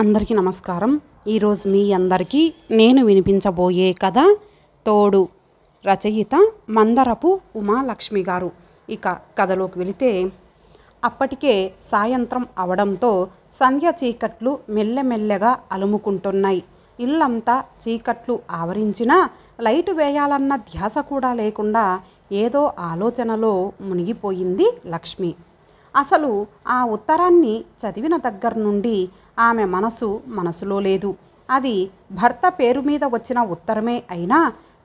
అందరికీ నమస్కారం ఈరోజు మీ అందరికీ నేను వినిపించబోయే కథ తోడు రచయిత మందరపు ఉమాలక్ష్మి గారు ఇక కథలోకి వెళితే అప్పటికే సాయంత్రం అవడంతో సంధ్య చీకట్లు మెల్లమెల్లగా అలుముకుంటున్నాయి ఇల్లంతా చీకట్లు ఆవరించినా లైటు వేయాలన్న ధ్యాస కూడా లేకుండా ఏదో ఆలోచనలో మునిగిపోయింది లక్ష్మి అసలు ఆ ఉత్తరాన్ని చదివిన దగ్గర నుండి ఆమె మనసు మనసులో లేదు అది భర్త పేరు మీద వచ్చిన ఉత్తరమే అయినా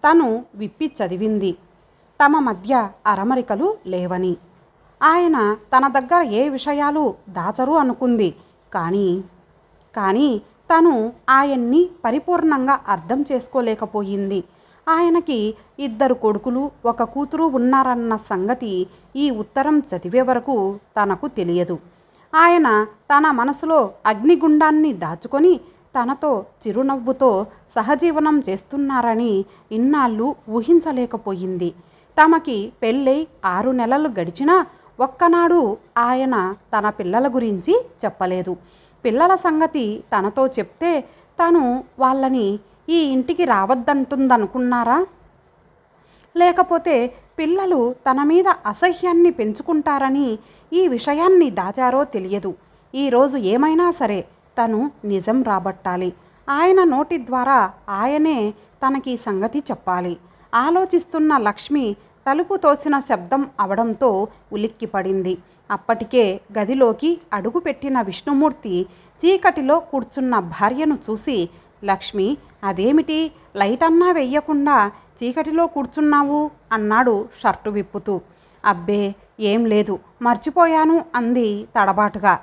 తను విప్పి చదివింది తమ మధ్య అరమరికలు లేవని ఆయన తన దగ్గర ఏ విషయాలు దాచరు అనుకుంది కానీ కానీ తను ఆయన్ని పరిపూర్ణంగా అర్థం చేసుకోలేకపోయింది ఆయనకి ఇద్దరు కొడుకులు ఒక కూతురు ఉన్నారన్న సంగతి ఈ ఉత్తరం చదివే వరకు తనకు తెలియదు ఆయన తన మనసులో అగ్నిగుండాన్ని దాచుకొని తనతో చిరునవ్వుతో సహజీవనం చేస్తున్నారని ఇన్నాళ్ళు ఊహించలేకపోయింది తమకి పెళ్ళై ఆరు నెలలు గడిచినా ఒక్కనాడు ఆయన తన పిల్లల గురించి చెప్పలేదు పిల్లల సంగతి తనతో చెప్తే తను వాళ్ళని ఈ ఇంటికి రావద్దంటుందనుకున్నారా లేకపోతే పిల్లలు తన మీద అసహ్యాన్ని పెంచుకుంటారని ఈ విషయాన్ని దాచారో తెలియదు ఈరోజు ఏమైనా సరే తను నిజం రాబట్టాలి ఆయన నోటి ద్వారా ఆయనే తనకి సంగతి చెప్పాలి ఆలోచిస్తున్న లక్ష్మి తలుపు తోసిన శబ్దం అవడంతో ఉలిక్కిపడింది అప్పటికే గదిలోకి అడుగుపెట్టిన విష్ణుమూర్తి చీకటిలో కూర్చున్న భార్యను చూసి లక్ష్మి అదేమిటి లైట్ అన్నా వెయ్యకుండా చీకటిలో కూర్చున్నావు అన్నాడు షర్టు విప్పుతూ అబ్బే ఏం లేదు మర్చిపోయాను అంది తడబాటుగా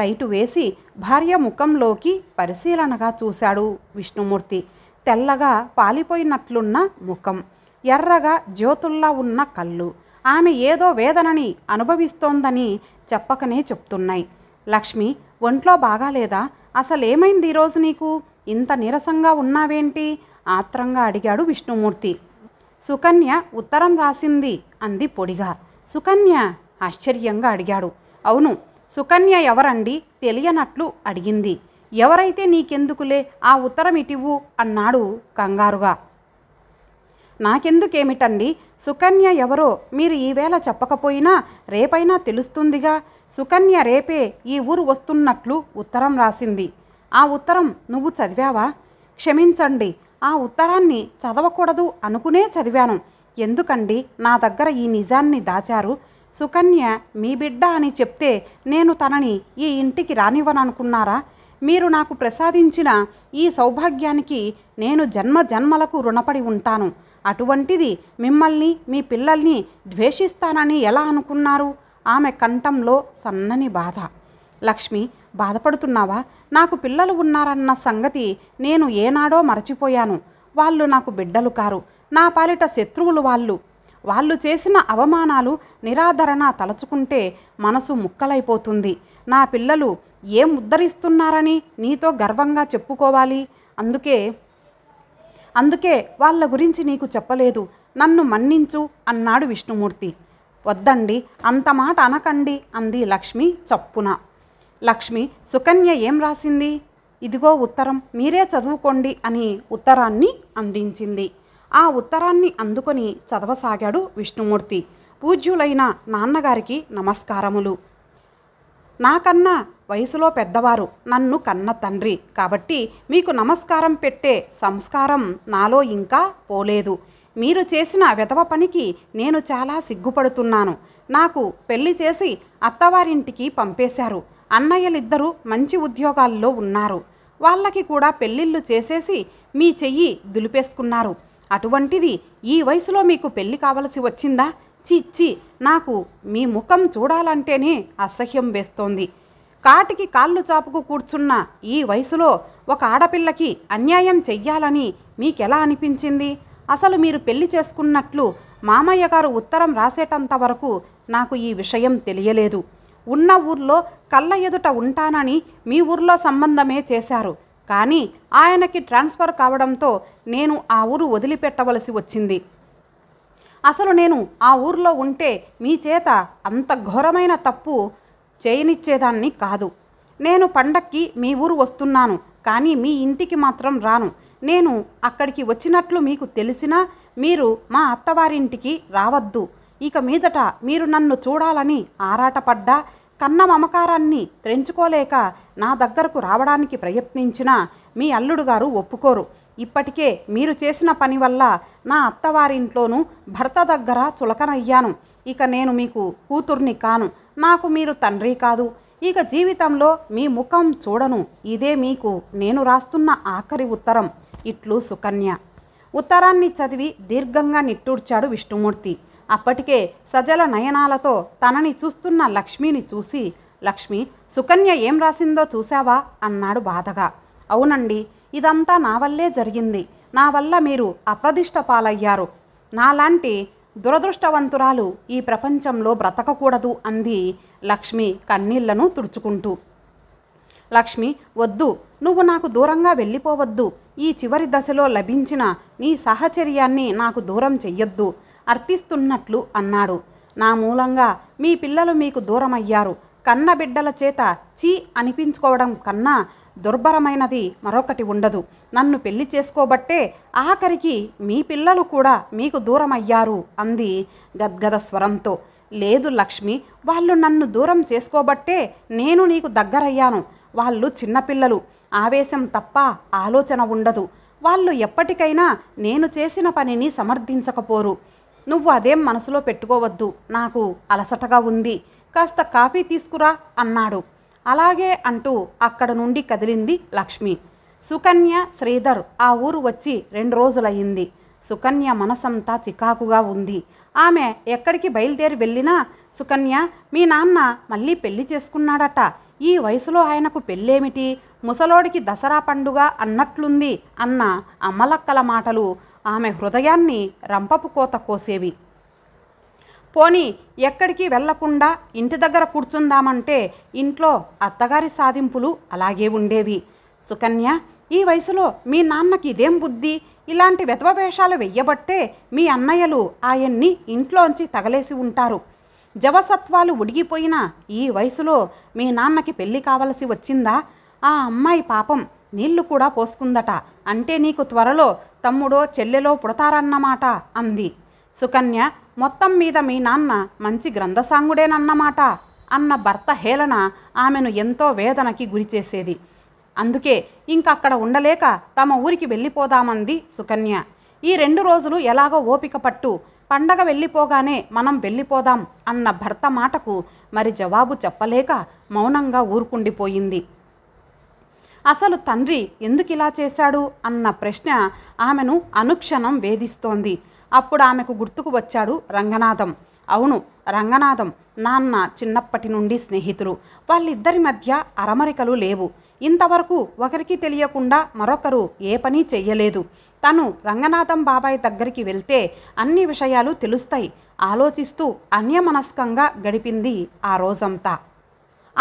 లైటు వేసి భార్య ముఖంలోకి పరిశీలనగా చూశాడు విష్ణుమూర్తి తెల్లగా పాలిపోయినట్లున్న ముఖం ఎర్రగా జ్యోతుల్లా ఉన్న కళ్ళు ఆమె ఏదో వేదనని అనుభవిస్తోందని చెప్పకనే చెప్తున్నాయి లక్ష్మి ఒంట్లో బాగాలేదా అసలేమైంది ఈరోజు నీకు ఇంత నీరసంగా ఉన్నావేంటి ఆత్రంగా అడిగాడు విష్ణుమూర్తి సుకన్య ఉత్తరం రాసింది అంది పొడిగా సుకన్య ఆశ్చర్యంగా అడిగాడు అవును సుకన్య ఎవరండి తెలియనట్లు అడిగింది ఎవరైతే నీకెందుకులే ఆ ఉత్తరం ఇటివు అన్నాడు కంగారుగా నాకెందుకేమిటండి సుకన్య ఎవరో మీరు ఈవేళ చెప్పకపోయినా రేపైనా తెలుస్తుందిగా సుకన్య రేపే ఈ ఊరు వస్తున్నట్లు ఉత్తరం రాసింది ఆ ఉత్తరం నువ్వు చదివావా క్షమించండి ఆ ఉత్తరాన్ని చదవకూడదు అనుకునే చదివాను ఎందుకండి నా దగ్గర ఈ నిజాన్ని దాచారు సుకన్య మీ బిడ్డ అని చెప్తే నేను తనని ఈ ఇంటికి రానివ్వననుకున్నారా మీరు నాకు ప్రసాదించిన ఈ సౌభాగ్యానికి నేను జన్మ జన్మలకు రుణపడి ఉంటాను అటువంటిది మిమ్మల్ని మీ పిల్లల్ని ద్వేషిస్తానని ఎలా అనుకున్నారు ఆమె కంఠంలో సన్నని బాధ లక్ష్మి బాధపడుతున్నావా నాకు పిల్లలు ఉన్నారన్న సంగతి నేను ఏనాడో మరచిపోయాను వాళ్ళు నాకు బిడ్డలు కారు నా పాలిట శత్రువులు వాళ్ళు వాళ్ళు చేసిన అవమానాలు నిరాదరణ తలచుకుంటే మనసు ముక్కలైపోతుంది నా పిల్లలు ఏం ఉద్ధరిస్తున్నారని నీతో గర్వంగా చెప్పుకోవాలి అందుకే అందుకే వాళ్ళ గురించి నీకు చెప్పలేదు నన్ను మన్నించు అన్నాడు విష్ణుమూర్తి వద్దండి అంత మాట అనకండి అంది లక్ష్మి చప్పున లక్ష్మి సుకన్య ఏం రాసింది ఇదిగో ఉత్తరం మీరే చదువుకోండి అని ఉత్తరాన్ని అందించింది ఆ ఉత్తరాన్ని అందుకొని చదవసాగాడు విష్ణుమూర్తి పూజ్యులైన నాన్నగారికి నమస్కారములు నాకన్నా వయసులో పెద్దవారు నన్ను కన్న తండ్రి కాబట్టి మీకు నమస్కారం పెట్టే సంస్కారం నాలో ఇంకా పోలేదు మీరు చేసిన విధవ పనికి నేను చాలా సిగ్గుపడుతున్నాను నాకు పెళ్లి చేసి అత్తవారింటికి పంపేశారు అన్నయ్యలిద్దరూ మంచి ఉద్యోగాల్లో ఉన్నారు వాళ్ళకి కూడా పెళ్ళిళ్ళు చేసేసి మీ చెయ్యి దులిపేసుకున్నారు అటువంటిది ఈ వయసులో మీకు పెళ్లి కావలసి వచ్చిందా చిచ్చి నాకు మీ ముఖం చూడాలంటేనే అసహ్యం వేస్తోంది కాటికి కాళ్ళు చాపుకు కూర్చున్న ఈ వయసులో ఒక ఆడపిల్లకి అన్యాయం చెయ్యాలని మీకెలా అనిపించింది అసలు మీరు పెళ్లి చేసుకున్నట్లు మామయ్య గారు ఉత్తరం రాసేటంత వరకు నాకు ఈ విషయం తెలియలేదు ఉన్న ఊర్లో కళ్ళ ఎదుట ఉంటానని మీ ఊర్లో సంబంధమే చేశారు కానీ ఆయనకి ట్రాన్స్ఫర్ కావడంతో నేను ఆ ఊరు వదిలిపెట్టవలసి వచ్చింది అసలు నేను ఆ ఊర్లో ఉంటే మీ చేత అంత ఘోరమైన తప్పు చేయనిచ్చేదాన్ని కాదు నేను పండక్కి మీ ఊరు వస్తున్నాను కానీ మీ ఇంటికి మాత్రం రాను నేను అక్కడికి వచ్చినట్లు మీకు తెలిసినా మీరు మా అత్తవారింటికి రావద్దు ఇక మీదట మీరు నన్ను చూడాలని ఆరాటపడ్డా కన్న మమకారాన్ని తెంచుకోలేక నా దగ్గరకు రావడానికి ప్రయత్నించినా మీ అల్లుడు గారు ఒప్పుకోరు ఇప్పటికే మీరు చేసిన పని వల్ల నా అత్తవారింట్లోనూ భర్త దగ్గర చులకనయ్యాను ఇక నేను మీకు కూతుర్ని కాను నాకు మీరు తండ్రి కాదు ఇక జీవితంలో మీ ముఖం చూడను ఇదే మీకు నేను రాస్తున్న ఆఖరి ఉత్తరం ఇట్లు సుకన్య ఉత్తరాన్ని చదివి దీర్ఘంగా నిట్టూర్చాడు విష్ణుమూర్తి అప్పటికే సజల నయనాలతో తనని చూస్తున్న లక్ష్మిని చూసి లక్ష్మి సుకన్య ఏం రాసిందో చూశావా అన్నాడు బాధగా అవునండి ఇదంతా నా వల్లే జరిగింది నా వల్ల మీరు అప్రదిష్ట పాలయ్యారు నాలాంటి దురదృష్టవంతురాలు ఈ ప్రపంచంలో బ్రతకకూడదు అంది లక్ష్మి కన్నీళ్లను తుడుచుకుంటూ లక్ష్మి వద్దు నువ్వు నాకు దూరంగా వెళ్ళిపోవద్దు ఈ చివరి దశలో లభించిన నీ సహచర్యాన్ని నాకు దూరం చెయ్యొద్దు అర్థిస్తున్నట్లు అన్నాడు నా మూలంగా మీ పిల్లలు మీకు దూరమయ్యారు కన్నబిడ్డల చేత చీ అనిపించుకోవడం కన్నా దుర్భరమైనది మరొకటి ఉండదు నన్ను పెళ్లి చేసుకోబట్టే ఆఖరికి మీ పిల్లలు కూడా మీకు దూరమయ్యారు అంది గద్గద స్వరంతో లేదు లక్ష్మి వాళ్ళు నన్ను దూరం చేసుకోబట్టే నేను నీకు దగ్గరయ్యాను వాళ్ళు చిన్నపిల్లలు ఆవేశం తప్ప ఆలోచన ఉండదు వాళ్ళు ఎప్పటికైనా నేను చేసిన పనిని సమర్థించకపోరు నువ్వు అదేం మనసులో పెట్టుకోవద్దు నాకు అలసటగా ఉంది కాస్త కాఫీ తీసుకురా అన్నాడు అలాగే అంటూ అక్కడ నుండి కదిలింది లక్ష్మి సుకన్య శ్రీధర్ ఆ ఊరు వచ్చి రెండు రోజులయ్యింది సుకన్య మనసంతా చికాకుగా ఉంది ఆమె ఎక్కడికి బయలుదేరి వెళ్ళినా సుకన్య మీ నాన్న మళ్ళీ పెళ్లి చేసుకున్నాడట ఈ వయసులో ఆయనకు పెళ్ళేమిటి ముసలోడికి దసరా పండుగ అన్నట్లుంది అన్న అమ్మలక్కల మాటలు ఆమె హృదయాన్ని రంపపు కోత కోసేవి పోని ఎక్కడికి వెళ్లకుండా ఇంటి దగ్గర కూర్చుందామంటే ఇంట్లో అత్తగారి సాధింపులు అలాగే ఉండేవి సుకన్య ఈ వయసులో మీ నాన్నకి ఇదేం బుద్ధి ఇలాంటి వెధవ వేషాలు వెయ్యబట్టే మీ అన్నయ్యలు ఆయన్ని ఇంట్లోంచి తగలేసి ఉంటారు జవసత్వాలు ఉడిగిపోయిన ఈ వయసులో మీ నాన్నకి పెళ్ళి కావలసి వచ్చిందా ఆ అమ్మాయి పాపం నీళ్లు కూడా పోసుకుందట అంటే నీకు త్వరలో తమ్ముడో చెల్లెలో పుడతారన్నమాట అంది సుకన్య మొత్తం మీద మీ నాన్న మంచి గ్రంథసాంగుడేనన్నమాట అన్న భర్త హేళన ఆమెను ఎంతో వేదనకి గురిచేసేది అందుకే ఇంకక్కడ ఉండలేక తమ ఊరికి వెళ్ళిపోదామంది సుకన్య ఈ రెండు రోజులు ఎలాగో ఓపిక పట్టు పండగ వెళ్ళిపోగానే మనం వెళ్ళిపోదాం అన్న భర్త మాటకు మరి జవాబు చెప్పలేక మౌనంగా ఊరుకుండిపోయింది అసలు తండ్రి ఎందుకిలా చేశాడు అన్న ప్రశ్న ఆమెను అనుక్షణం వేధిస్తోంది అప్పుడు ఆమెకు గుర్తుకు వచ్చాడు రంగనాథం అవును రంగనాథం నాన్న చిన్నప్పటి నుండి స్నేహితులు వాళ్ళిద్దరి మధ్య అరమరికలు లేవు ఇంతవరకు ఒకరికి తెలియకుండా మరొకరు ఏ పని చెయ్యలేదు తను రంగనాథం బాబాయ్ దగ్గరికి వెళ్తే అన్ని విషయాలు తెలుస్తాయి ఆలోచిస్తూ అన్యమనస్కంగా గడిపింది ఆ రోజంతా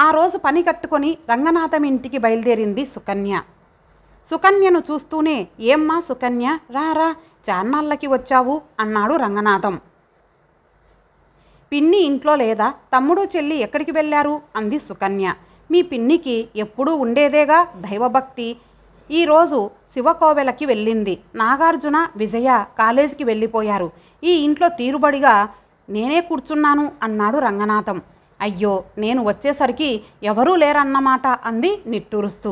ఆ రోజు పని కట్టుకొని రంగనాథం ఇంటికి బయలుదేరింది సుకన్య సుకన్యను చూస్తూనే ఏమ్మా సుకన్య రా రా చాన్నాళ్ళకి వచ్చావు అన్నాడు రంగనాథం పిన్ని ఇంట్లో లేదా తమ్ముడు చెల్లి ఎక్కడికి వెళ్ళారు అంది సుకన్య మీ పిన్నికి ఎప్పుడూ ఉండేదేగా దైవభక్తి ఈరోజు శివకోవెలకి వెళ్ళింది నాగార్జున విజయ కాలేజీకి వెళ్ళిపోయారు ఈ ఇంట్లో తీరుబడిగా నేనే కూర్చున్నాను అన్నాడు రంగనాథం అయ్యో నేను వచ్చేసరికి ఎవరూ లేరన్నమాట అంది నిట్టూరుస్తూ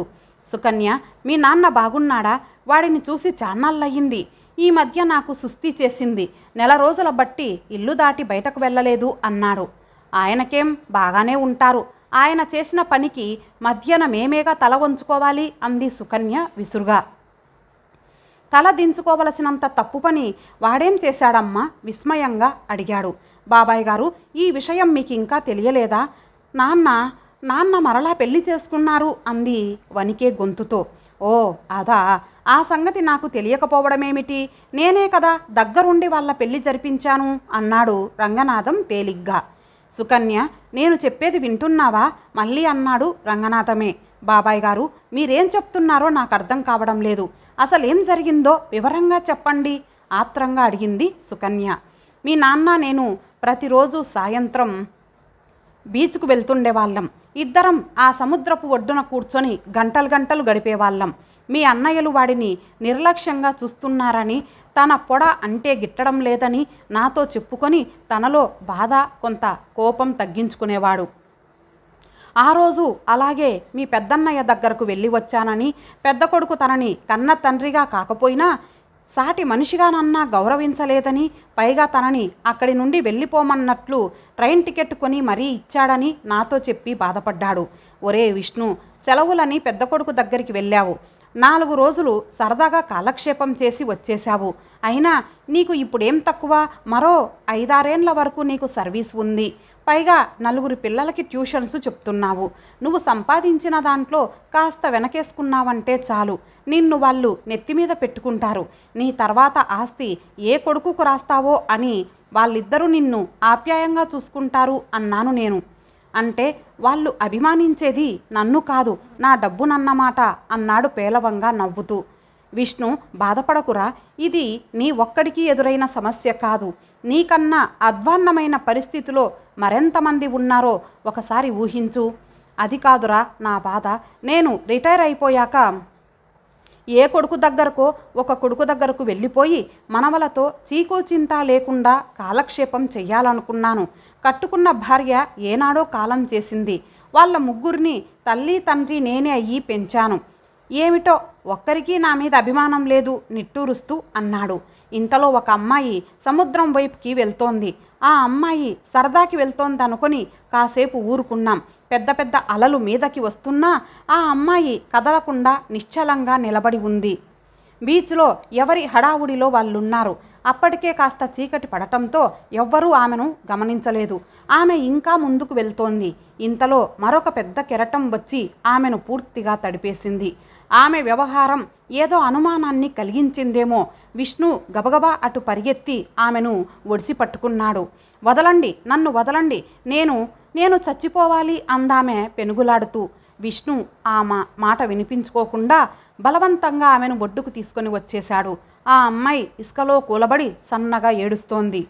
సుకన్య మీ నాన్న బాగున్నాడా వాడిని చూసి చాన్నాళ్ళయ్యింది ఈ మధ్య నాకు సుస్థి చేసింది నెల రోజుల బట్టి ఇల్లు దాటి బయటకు వెళ్ళలేదు అన్నాడు ఆయనకేం బాగానే ఉంటారు ఆయన చేసిన పనికి మధ్యన మేమేగా తల వంచుకోవాలి అంది సుకన్య విసురుగా తల దించుకోవలసినంత తప్పు పని వాడేం చేశాడమ్మా విస్మయంగా అడిగాడు బాబాయ్ గారు ఈ విషయం మీకు ఇంకా తెలియలేదా నాన్న నాన్న మరలా పెళ్లి చేసుకున్నారు అంది వనికే గొంతుతో ఓ అదా ఆ సంగతి నాకు తెలియకపోవడమేమిటి నేనే కదా దగ్గరుండి వాళ్ళ పెళ్లి జరిపించాను అన్నాడు రంగనాథం తేలిగ్గా సుకన్య నేను చెప్పేది వింటున్నావా మళ్ళీ అన్నాడు రంగనాథమే బాబాయ్ గారు మీరేం చెప్తున్నారో నాకు అర్థం కావడం లేదు అసలేం జరిగిందో వివరంగా చెప్పండి ఆత్రంగా అడిగింది సుకన్య మీ నాన్న నేను ప్రతిరోజు సాయంత్రం బీచ్కు వెళ్తుండేవాళ్ళం ఇద్దరం ఆ సముద్రపు ఒడ్డున కూర్చొని గంటలు గంటలు గడిపేవాళ్ళం మీ అన్నయ్యలు వాడిని నిర్లక్ష్యంగా చూస్తున్నారని తన పొడ అంటే గిట్టడం లేదని నాతో చెప్పుకొని తనలో బాధ కొంత కోపం తగ్గించుకునేవాడు ఆ రోజు అలాగే మీ పెద్దన్నయ్య దగ్గరకు వెళ్ళి వచ్చానని పెద్ద కొడుకు తనని కన్న తండ్రిగా కాకపోయినా సాటి మనిషిగా నన్నా గౌరవించలేదని పైగా తనని అక్కడి నుండి వెళ్ళిపోమన్నట్లు ట్రైన్ టికెట్ కొని మరీ ఇచ్చాడని నాతో చెప్పి బాధపడ్డాడు ఒరే విష్ణు సెలవులని పెద్ద కొడుకు దగ్గరికి వెళ్ళావు నాలుగు రోజులు సరదాగా కాలక్షేపం చేసి వచ్చేశావు అయినా నీకు ఇప్పుడేం తక్కువ మరో ఐదారేండ్ల వరకు నీకు సర్వీస్ ఉంది పైగా నలుగురు పిల్లలకి ట్యూషన్స్ చెప్తున్నావు నువ్వు సంపాదించిన దాంట్లో కాస్త వెనకేసుకున్నావంటే చాలు నిన్ను వాళ్ళు నెత్తిమీద పెట్టుకుంటారు నీ తర్వాత ఆస్తి ఏ కొడుకుకు రాస్తావో అని వాళ్ళిద్దరూ నిన్ను ఆప్యాయంగా చూసుకుంటారు అన్నాను నేను అంటే వాళ్ళు అభిమానించేది నన్ను కాదు నా డబ్బునన్నమాట అన్నాడు పేలవంగా నవ్వుతూ విష్ణు బాధపడకురా ఇది నీ ఒక్కడికి ఎదురైన సమస్య కాదు నీకన్నా అధ్వాన్నమైన పరిస్థితిలో మరెంతమంది ఉన్నారో ఒకసారి ఊహించు అది కాదురా నా బాధ నేను రిటైర్ అయిపోయాక ఏ కొడుకు దగ్గరకో ఒక కొడుకు దగ్గరకు వెళ్ళిపోయి మనవలతో చింత లేకుండా కాలక్షేపం చెయ్యాలనుకున్నాను కట్టుకున్న భార్య ఏనాడో కాలం చేసింది వాళ్ళ ముగ్గురిని తల్లి తండ్రి నేనే అయ్యి పెంచాను ఏమిటో ఒక్కరికీ నా మీద అభిమానం లేదు నిట్టూరుస్తూ అన్నాడు ఇంతలో ఒక అమ్మాయి సముద్రం వైపుకి వెళ్తోంది ఆ అమ్మాయి సరదాకి వెళ్తోందనుకొని కాసేపు ఊరుకున్నాం పెద్ద పెద్ద అలలు మీదకి వస్తున్నా ఆ అమ్మాయి కదలకుండా నిశ్చలంగా నిలబడి ఉంది బీచ్లో ఎవరి హడావుడిలో వాళ్ళున్నారు అప్పటికే కాస్త చీకటి పడటంతో ఎవ్వరూ ఆమెను గమనించలేదు ఆమె ఇంకా ముందుకు వెళ్తోంది ఇంతలో మరొక పెద్ద కెరటం వచ్చి ఆమెను పూర్తిగా తడిపేసింది ఆమె వ్యవహారం ఏదో అనుమానాన్ని కలిగించిందేమో విష్ణు గబగబా అటు పరిగెత్తి ఆమెను ఒడిసి పట్టుకున్నాడు వదలండి నన్ను వదలండి నేను నేను చచ్చిపోవాలి అందామె పెనుగులాడుతూ విష్ణు ఆ మాట వినిపించుకోకుండా బలవంతంగా ఆమెను ఒడ్డుకు తీసుకొని వచ్చేశాడు ఆ అమ్మాయి ఇసుకలో కూలబడి సన్నగా ఏడుస్తోంది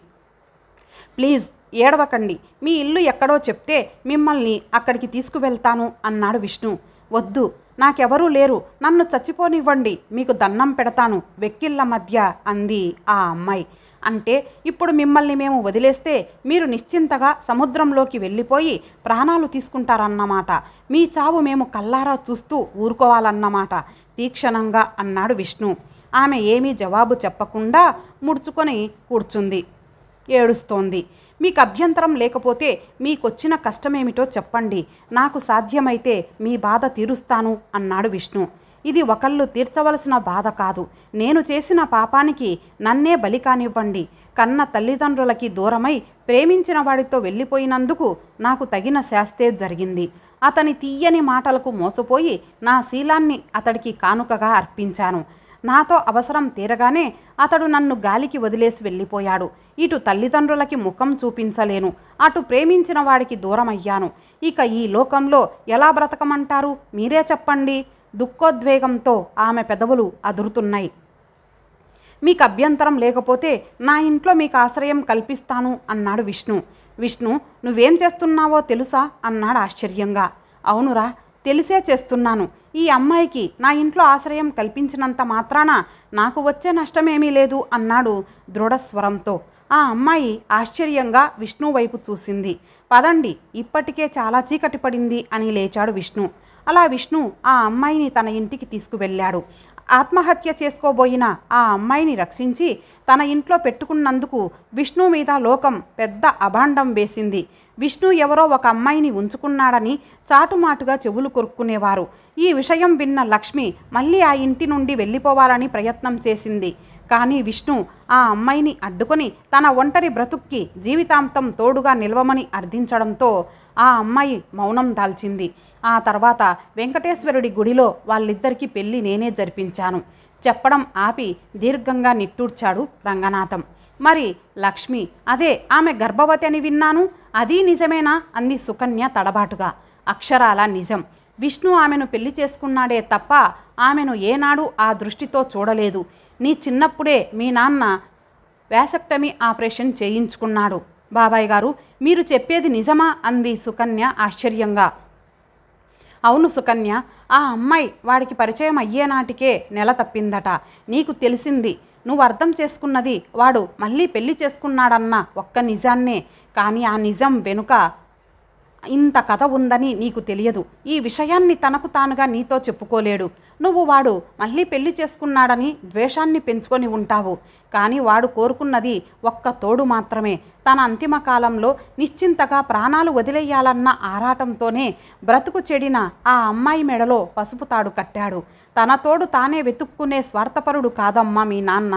ప్లీజ్ ఏడవకండి మీ ఇల్లు ఎక్కడో చెప్తే మిమ్మల్ని అక్కడికి తీసుకువెళ్తాను అన్నాడు విష్ణు వద్దు నాకెవరూ లేరు నన్ను చచ్చిపోనివ్వండి మీకు దన్నం పెడతాను వెక్కిళ్ళ మధ్య అంది ఆ అమ్మాయి అంటే ఇప్పుడు మిమ్మల్ని మేము వదిలేస్తే మీరు నిశ్చింతగా సముద్రంలోకి వెళ్ళిపోయి ప్రాణాలు తీసుకుంటారన్నమాట మీ చావు మేము కల్లారా చూస్తూ ఊరుకోవాలన్నమాట తీక్షణంగా అన్నాడు విష్ణు ఆమె ఏమీ జవాబు చెప్పకుండా ముడుచుకొని కూర్చుంది ఏడుస్తోంది మీకు అభ్యంతరం లేకపోతే మీకొచ్చిన కష్టమేమిటో చెప్పండి నాకు సాధ్యమైతే మీ బాధ తీరుస్తాను అన్నాడు విష్ణు ఇది ఒకళ్ళు తీర్చవలసిన బాధ కాదు నేను చేసిన పాపానికి నన్నే బలి కానివ్వండి కన్న తల్లిదండ్రులకి దూరమై ప్రేమించిన వాడితో వెళ్ళిపోయినందుకు నాకు తగిన శాస్తే జరిగింది అతని తీయని మాటలకు మోసపోయి నా శీలాన్ని అతడికి కానుకగా అర్పించాను నాతో అవసరం తీరగానే అతడు నన్ను గాలికి వదిలేసి వెళ్ళిపోయాడు ఇటు తల్లిదండ్రులకి ముఖం చూపించలేను అటు ప్రేమించిన వాడికి దూరమయ్యాను ఇక ఈ లోకంలో ఎలా బ్రతకమంటారు మీరే చెప్పండి దుఃఖోద్వేగంతో ఆమె పెదవులు అదురుతున్నాయి మీకు అభ్యంతరం లేకపోతే నా ఇంట్లో మీకు ఆశ్రయం కల్పిస్తాను అన్నాడు విష్ణు విష్ణు నువ్వేం చేస్తున్నావో తెలుసా అన్నాడు ఆశ్చర్యంగా అవునురా తెలిసే చేస్తున్నాను ఈ అమ్మాయికి నా ఇంట్లో ఆశ్రయం కల్పించినంత మాత్రాన నాకు వచ్చే నష్టమేమీ లేదు అన్నాడు దృఢస్వరంతో ఆ అమ్మాయి ఆశ్చర్యంగా విష్ణు వైపు చూసింది పదండి ఇప్పటికే చాలా చీకటి పడింది అని లేచాడు విష్ణు అలా విష్ణు ఆ అమ్మాయిని తన ఇంటికి తీసుకువెళ్ళాడు ఆత్మహత్య చేసుకోబోయిన ఆ అమ్మాయిని రక్షించి తన ఇంట్లో పెట్టుకున్నందుకు విష్ణు మీద లోకం పెద్ద అభాండం వేసింది విష్ణు ఎవరో ఒక అమ్మాయిని ఉంచుకున్నాడని చాటుమాటుగా చెవులు కొరుక్కునేవారు ఈ విషయం విన్న లక్ష్మి మళ్ళీ ఆ ఇంటి నుండి వెళ్ళిపోవాలని ప్రయత్నం చేసింది కానీ విష్ణు ఆ అమ్మాయిని అడ్డుకొని తన ఒంటరి బ్రతుక్కి జీవితాంతం తోడుగా నిలవమని అర్థించడంతో ఆ అమ్మాయి మౌనం దాల్చింది ఆ తర్వాత వెంకటేశ్వరుడి గుడిలో వాళ్ళిద్దరికీ పెళ్లి నేనే జరిపించాను చెప్పడం ఆపి దీర్ఘంగా నిట్టూర్చాడు రంగనాథం మరి లక్ష్మి అదే ఆమె గర్భవతి అని విన్నాను అది నిజమేనా అంది సుకన్య తడబాటుగా అక్షరాల నిజం విష్ణు ఆమెను పెళ్లి చేసుకున్నాడే తప్ప ఆమెను ఏనాడు ఆ దృష్టితో చూడలేదు నీ చిన్నప్పుడే మీ నాన్న వ్యాసక్టమీ ఆపరేషన్ చేయించుకున్నాడు బాబాయ్ గారు మీరు చెప్పేది నిజమా అంది సుకన్య ఆశ్చర్యంగా అవును సుకన్య ఆ అమ్మాయి వాడికి పరిచయం అయ్యేనాటికే నెల తప్పిందట నీకు తెలిసింది నువ్వు అర్థం చేసుకున్నది వాడు మళ్ళీ పెళ్లి చేసుకున్నాడన్న ఒక్క నిజాన్నే కానీ ఆ నిజం వెనుక ఇంత కథ ఉందని నీకు తెలియదు ఈ విషయాన్ని తనకు తానుగా నీతో చెప్పుకోలేడు నువ్వు వాడు మళ్ళీ పెళ్లి చేసుకున్నాడని ద్వేషాన్ని పెంచుకొని ఉంటావు కానీ వాడు కోరుకున్నది ఒక్క తోడు మాత్రమే తన అంతిమ కాలంలో నిశ్చింతగా ప్రాణాలు వదిలేయాలన్న ఆరాటంతోనే బ్రతుకు చెడిన ఆ అమ్మాయి మెడలో పసుపు తాడు కట్టాడు తన తోడు తానే వెతుక్కునే స్వార్థపరుడు కాదమ్మా మీ నాన్న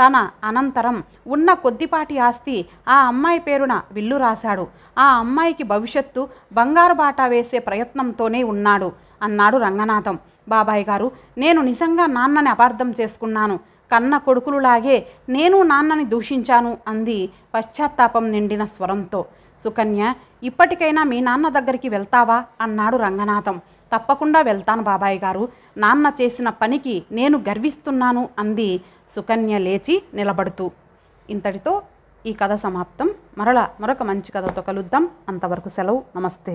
తన అనంతరం ఉన్న కొద్దిపాటి ఆస్తి ఆ అమ్మాయి పేరున విల్లు రాశాడు ఆ అమ్మాయికి భవిష్యత్తు బంగారు బాట వేసే ప్రయత్నంతోనే ఉన్నాడు అన్నాడు రంగనాథం బాబాయ్ గారు నేను నిజంగా నాన్నని అపార్థం చేసుకున్నాను కన్న కొడుకులులాగే నేను నాన్నని దూషించాను అంది పశ్చాత్తాపం నిండిన స్వరంతో సుకన్య ఇప్పటికైనా మీ నాన్న దగ్గరికి వెళ్తావా అన్నాడు రంగనాథం తప్పకుండా వెళ్తాను బాబాయ్ గారు నాన్న చేసిన పనికి నేను గర్విస్తున్నాను అంది సుకన్య లేచి నిలబడుతూ ఇంతటితో ఈ కథ సమాప్తం మరలా మరొక మంచి కథతో కలుద్దాం అంతవరకు సెలవు నమస్తే